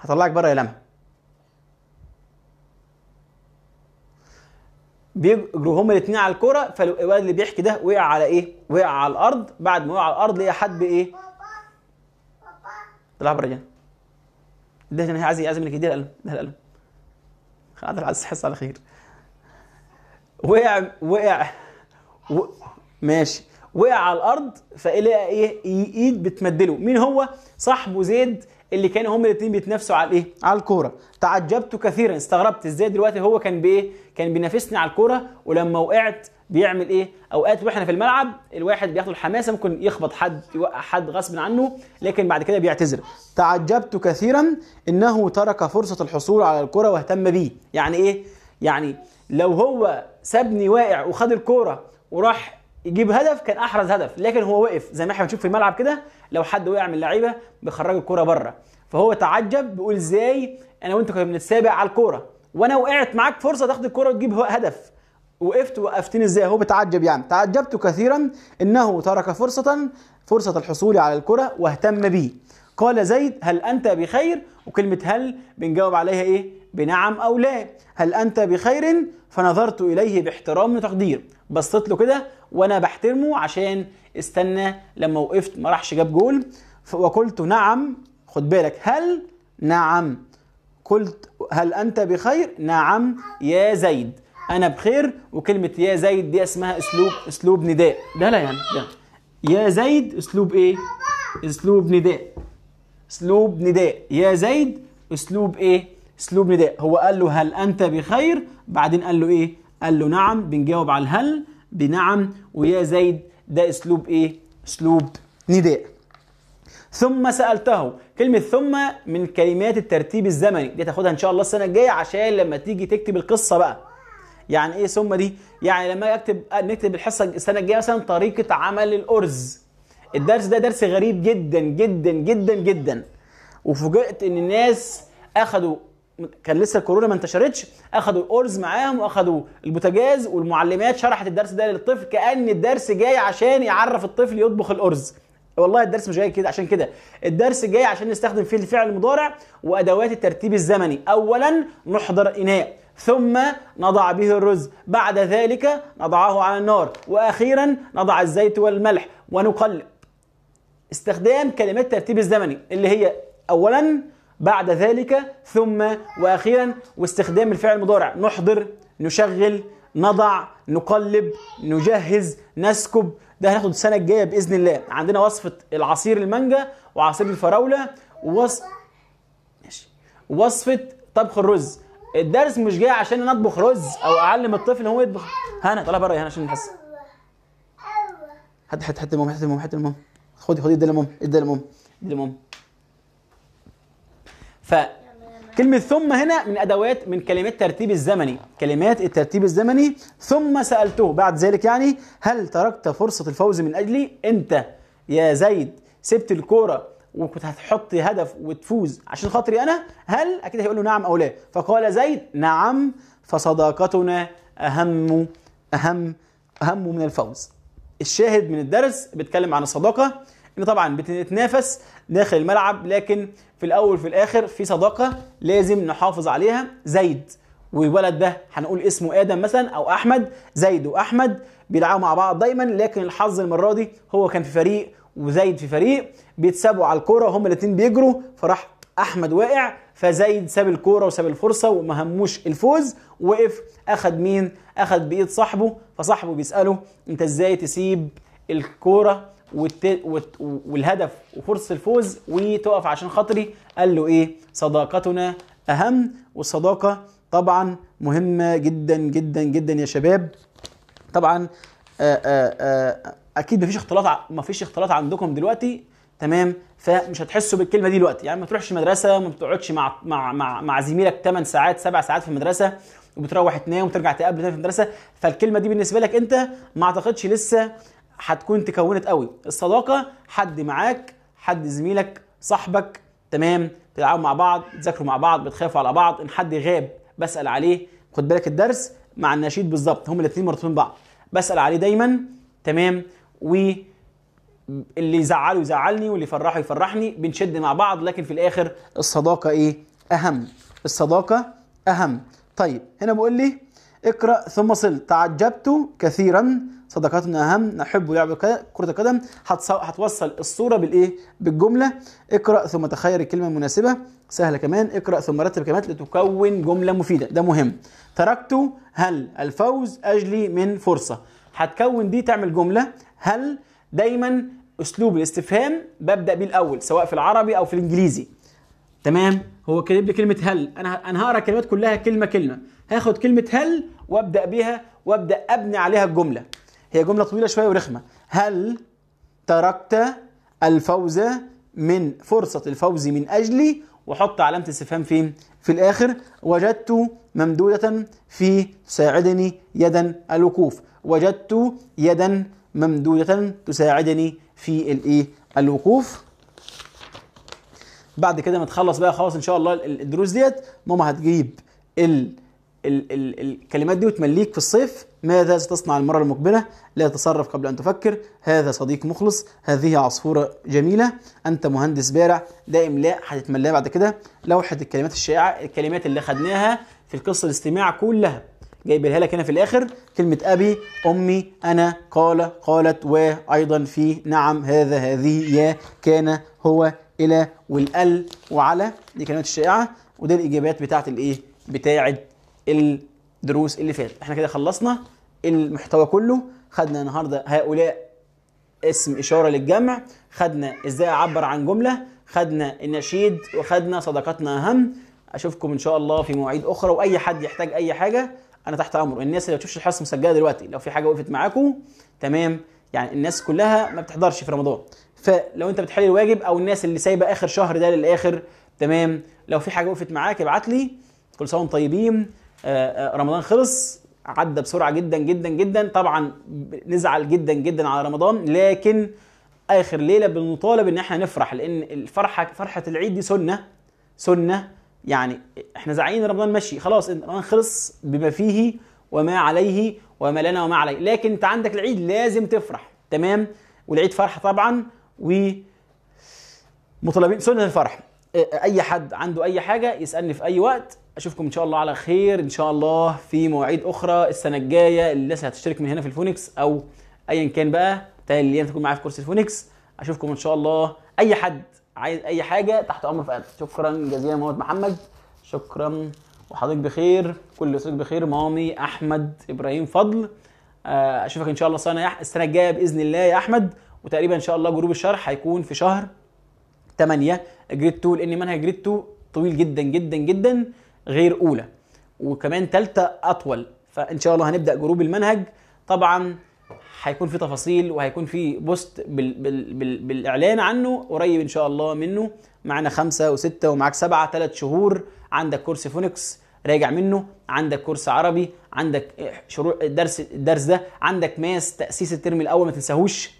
هطلعك بره يا لمى بيجروا هما الاثنين على الكوره فالواد اللي بيحكي ده وقع على ايه؟ وقع على الارض بعد ما وقع على الارض لقى حد بايه؟ طلع بره جنة ده انا عايز عايز منك يديها القلم ده القلم قاعد عايز حصه على خير وقع وقع و... ماشي وقع على الارض فلقى ايه ايد بتمدله مين هو صاحبه زيد اللي كانوا هما الاثنين بيتنافسوا على الايه؟ على الكوره. تعجبت كثيرا استغربت ازاي دلوقتي هو كان بايه؟ كان بينافسني على الكوره ولما وقعت بيعمل ايه؟ اوقات واحنا في الملعب الواحد بياخد الحماسه ممكن يخبط حد يوقع حد غصب عنه لكن بعد كده بيعتذر. تعجبت كثيرا انه ترك فرصه الحصول على الكوره واهتم بيه. يعني ايه؟ يعني لو هو سابني واقع وخد الكوره وراح يجيب هدف كان احرز هدف لكن هو وقف زي ما احنا بنشوف في الملعب كده لو حد وقع من اللعيبه بيخرجوا الكوره بره فهو تعجب بيقول ازاي انا وانت كنا بنتسابق على الكوره وانا وقعت معاك فرصه تاخد الكوره وتجيب هدف وقفت وقفتني ازاي هو بتعجب يعني تعجبت كثيرا انه ترك فرصه فرصه الحصول على الكره واهتم بي قال زيد هل انت بخير وكلمه هل بنجاوب عليها ايه بنعم او لا هل انت بخير فنظرت اليه باحترام وتقدير بصيت له كده وانا بحترمه عشان استنى لما وقفت ما راحش جاب جول وقلت نعم خد بالك هل نعم قلت هل انت بخير نعم يا زيد انا بخير وكلمه يا زيد دي اسمها اسلوب اسلوب نداء ده لا يعني ده يا زيد اسلوب ايه اسلوب نداء اسلوب نداء يا زيد اسلوب ايه اسلوب نداء هو قال له هل انت بخير بعدين قال له ايه قال له نعم بنجاوب على الهل بنعم ويا زيد ده اسلوب ايه اسلوب نداء ثم سالته كلمه ثم من كلمات الترتيب الزمني دي تاخدها ان شاء الله السنه الجايه عشان لما تيجي تكتب القصه بقى يعني ايه ثم دي يعني لما اكتب نكتب الحصه السنه الجايه مثلا طريقه عمل الارز الدرس ده درس غريب جدا جدا جدا جدا وفوجئت ان الناس اخذوا كان لسه الكورونا ما انتشرتش اخدوا الاورز معاهم واخدوا البوتاجاز والمعلمات شرحت الدرس ده للطفل كان الدرس جاي عشان يعرف الطفل يطبخ الارز والله الدرس مش جاي كده عشان كده الدرس جاي عشان نستخدم فيه الفعل المضارع وادوات الترتيب الزمني اولا نحضر اناء ثم نضع به الرز بعد ذلك نضعه على النار واخيرا نضع الزيت والملح ونقلب استخدام كلمات الترتيب الزمني اللي هي اولا بعد ذلك ثم واخيرا واستخدام الفعل المضارع نحضر نشغل نضع نقلب نجهز نسكب ده هناخد السنه الجايه باذن الله عندنا وصفه العصير المانجا وعصير الفراوله ووصف وصفه طبخ الرز الدرس مش جاي عشان نطبخ رز او اعلم الطفل ان هو يطبخ هنا طلع بره هنا عشان نحس هات هات هات المهم هات المهم هات المهم خدي خدي ادي المهم ادي المهم ادي المهم فكلمة ثم هنا من أدوات من كلمات ترتيب الزمني كلمات الترتيب الزمني ثم سألته بعد ذلك يعني هل تركت فرصة الفوز من أجلي أنت يا زيد سبت الكورة وكنت هتحط هدف وتفوز عشان خاطري أنا هل أكيد هيقول له نعم أو لا فقال زيد نعم فصداقتنا أهم أهم أهم من الفوز الشاهد من الدرس بيتكلم عن الصداقة ان طبعا بتتنافس داخل الملعب لكن في الاول في الاخر في صداقه لازم نحافظ عليها زيد والولد ده هنقول اسمه ادم مثلا او احمد زيد واحمد بيلعبوا مع بعض دايما لكن الحظ المره دي هو كان في فريق وزيد في فريق بيتسابوا على الكوره هما الاثنين بيجروا فراح احمد واقع فزيد ساب الكوره وساب الفرصه وما هموش الفوز وقف اخد مين اخد بايد صاحبه فصاحبه بيساله انت ازاي تسيب الكوره والت... والت... والهدف وفرصه الفوز وتقف عشان خاطري قال له ايه صداقتنا اهم والصداقه طبعا مهمه جدا جدا جدا يا شباب طبعا آآ آه، آآ آه، آه، اكيد مفيش اختلاط مفيش اختلاط عندكم دلوقتي تمام فمش هتحسوا بالكلمه دي دلوقتي يعني ما تروحش مدرسه ما بتقعدش مع مع مع, مع زميلك 8 ساعات 7 ساعات في المدرسه وبتروح تنام وترجع تقابل تاني في المدرسه فالكلمه دي بالنسبه لك انت ما اعتقدش لسه هتكون تكونت قوي الصداقه حد معاك حد زميلك صاحبك تمام تلعبوا مع بعض تذاكروا مع بعض بتخافوا على بعض ان حد غاب بسال عليه خد بالك الدرس مع النشيد بالظبط هما الاثنين مرتبطين ببعض بسال عليه دايما تمام و اللي يزعله يزعلني واللي يفرحه يفرحني بنشد مع بعض لكن في الاخر الصداقه ايه اهم الصداقه اهم طيب هنا بقول لي اقرأ ثم صل تعجبت كثيرا صداقتنا أهم نحب لعب كرة القدم هتوصل الصورة بالإيه؟ بالجملة اقرأ ثم تخير الكلمة المناسبة سهلة كمان اقرأ ثم رتب كلمات لتكون جملة مفيدة ده مهم تركت هل الفوز أجلي من فرصة هتكون دي تعمل جملة هل دايما أسلوب الاستفهام ببدأ بيه الأول سواء في العربي أو في الإنجليزي تمام هو كاتب لي كلمه هل انا انا هقرا الكلمات كلها كلمه كلمه هاخد كلمه هل وابدا بيها وابدا ابني عليها الجمله هي جمله طويله شويه ورخمه هل تركت الفوز من فرصه الفوز من اجلي وحط علامه استفهام فين في الاخر وجدت ممدوده في تساعدني يدا الوقوف وجدت يدا ممدوده تساعدني في الايه الوقوف بعد كده ما تخلص بقى خلاص ان شاء الله الدروس ديت ماما هتجيب ال ال ال الكلمات دي وتمليك في الصيف ماذا ستصنع المرة المقبلة لا تتصرف قبل أن تفكر هذا صديق مخلص هذه عصفورة جميلة أنت مهندس بارع ده إملاء هتتملاه بعد كده لوحة الكلمات الشائعة الكلمات اللي خدناها في القصة الاستماع كلها جايبها لك هنا في الآخر كلمة أبي أمي أنا قال قالت وأيضا في نعم هذا هذه يا كان هو الى والال وعلى دي كلمات الشائعه ودي الاجابات بتاعه الايه بتاعه الدروس اللي فاتت احنا كده خلصنا المحتوى كله خدنا النهارده هؤلاء اسم اشاره للجمع خدنا ازاي اعبر عن جمله خدنا النشيد وخدنا صداقتنا اهم اشوفكم ان شاء الله في مواعيد اخرى واي حد يحتاج اي حاجه انا تحت امره الناس اللي ما بتشوفش الحصه مسجله دلوقتي لو في حاجه وقفت معاكم تمام يعني الناس كلها ما بتحضرش في رمضان فلو انت بتحل الواجب او الناس اللي سايبه اخر شهر ده للاخر تمام لو في حاجه وقفت معاك ابعت لي كل سنه وانتم طيبين آه، آه، رمضان خلص عدى بسرعه جدا جدا جدا طبعا نزعل جدا جدا على رمضان لكن اخر ليله بنطالب ان احنا نفرح لان الفرحه فرحه العيد دي سنه سنه يعني احنا زعلانين رمضان ماشي خلاص رمضان خلص بما فيه وما عليه وما لنا وما عليه لكن انت عندك العيد لازم تفرح تمام والعيد فرحه طبعا ومطالبين سنة الفرح اي حد عنده اي حاجه يسالني في اي وقت اشوفكم ان شاء الله على خير ان شاء الله في مواعيد اخرى السنه الجايه اللي لسه هتشترك من هنا في الفونكس او ايا كان بقى اللي تكون معايا في كورس الفونكس اشوفكم ان شاء الله اي حد عايز اي حاجه تحت امر فؤاد شكرا جزيلا مهند محمد شكرا وحضرتك بخير كل اسرتك بخير مامي احمد ابراهيم فضل آه، اشوفك ان شاء الله السنه السنه الجايه باذن الله يا احمد وتقريبا ان شاء الله جروب الشرح هيكون في شهر 8 جريد 2 لان منهج جريد 2 طويل جدا جدا جدا غير اولى وكمان ثالثه اطول فان شاء الله هنبدا جروب المنهج طبعا هيكون في تفاصيل وهيكون في بوست بال بال بال بالاعلان عنه قريب ان شاء الله منه معانا خمسة وستة ومعاك سبعة ثلاث شهور عندك كورس فونكس راجع منه عندك كورس عربي عندك شروع الدرس الدرس ده عندك ماس تاسيس الترم الاول ما تنساهوش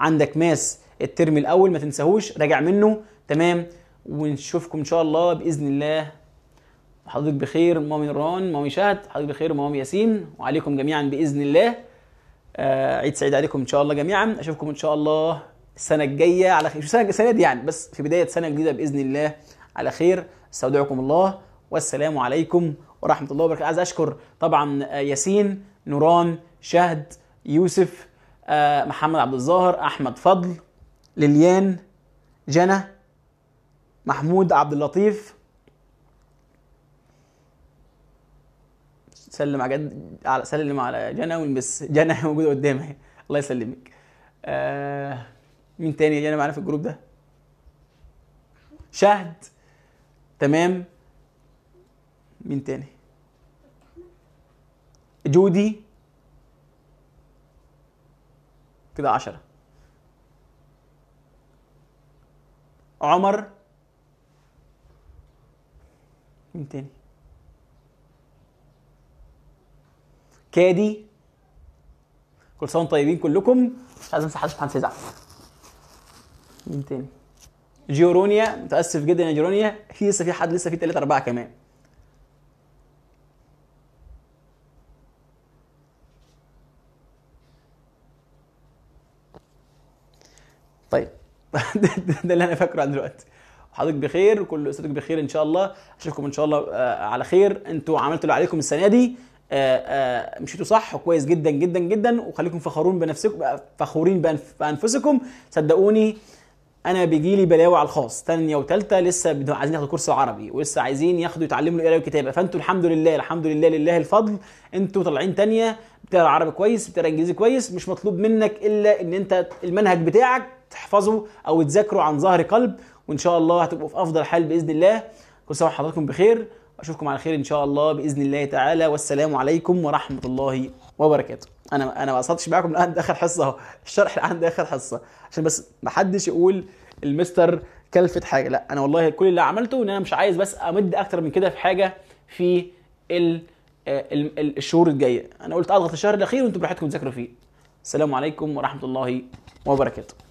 عندك ماس الترم الاول ما تنساهوش راجع منه تمام ونشوفكم ان شاء الله باذن الله حضرتك بخير مامي نوران مامي شهد حضرتك بخير مامي ياسين وعليكم جميعا باذن الله آه عيد سعيد عليكم ان شاء الله جميعا اشوفكم ان شاء الله السنه الجايه على خير مش السنه دي يعني بس في بدايه سنه جديده باذن الله على خير استودعكم الله والسلام عليكم ورحمه الله وبركاته عايز اشكر طبعا آه، ياسين نوران شهد يوسف آه، محمد عبد الظاهر احمد فضل ليليان جنى محمود عبد اللطيف سلم على جد على سلم على جنى والمس جنى (laughs) موجوده قدامي الله يسلمك آه مين تاني جنى معانا في الجروب ده شهد تمام مين تاني جودي كده 10 عمر مين تاني كادي كل سنه طيبين كلكم مش عايز امسح حد عشان يزعل مين تاني جيورونيا متاسف جدا يا جيورونيا في لسه في حد لسه في تلاته اربعه كمان (laughs) ده, ده, اللي انا فاكره عن دلوقتي حضرتك بخير وكل اسرتك بخير ان شاء الله اشوفكم ان شاء الله آه، على خير انتوا عملتوا اللي عليكم السنه دي آه، آه، مشيتوا صح وكويس جدا جدا جدا وخليكم فخورون بنفسكم فخورين بانفسكم صدقوني انا بيجي لي بلاوي على الخاص ثانيه وثالثه لسه عايزين ياخدوا كورس عربي ولسه عايزين ياخدوا يتعلموا القراءه والكتابه فانتوا الحمد لله الحمد لله لله الفضل انتوا طالعين ثانيه بتقرا عربي كويس بتقرا انجليزي كويس مش مطلوب منك الا ان انت المنهج بتاعك تحفظوا او تذاكروا عن ظهر قلب وان شاء الله هتبقوا في افضل حال باذن الله كل سنه وحضراتكم بخير اشوفكم على خير ان شاء الله باذن الله تعالى والسلام عليكم ورحمه الله وبركاته انا انا ما قصدتش معاكم لحد اخر حصه اهو الشرح لحد اخر حصه عشان بس ما حدش يقول المستر كلفت حاجه لا انا والله كل اللي عملته ان انا مش عايز بس امد اكتر من كده في حاجه في ال الشهور الجايه انا قلت اضغط الشهر الاخير وانتم براحتكم تذاكروا فيه السلام عليكم ورحمه الله وبركاته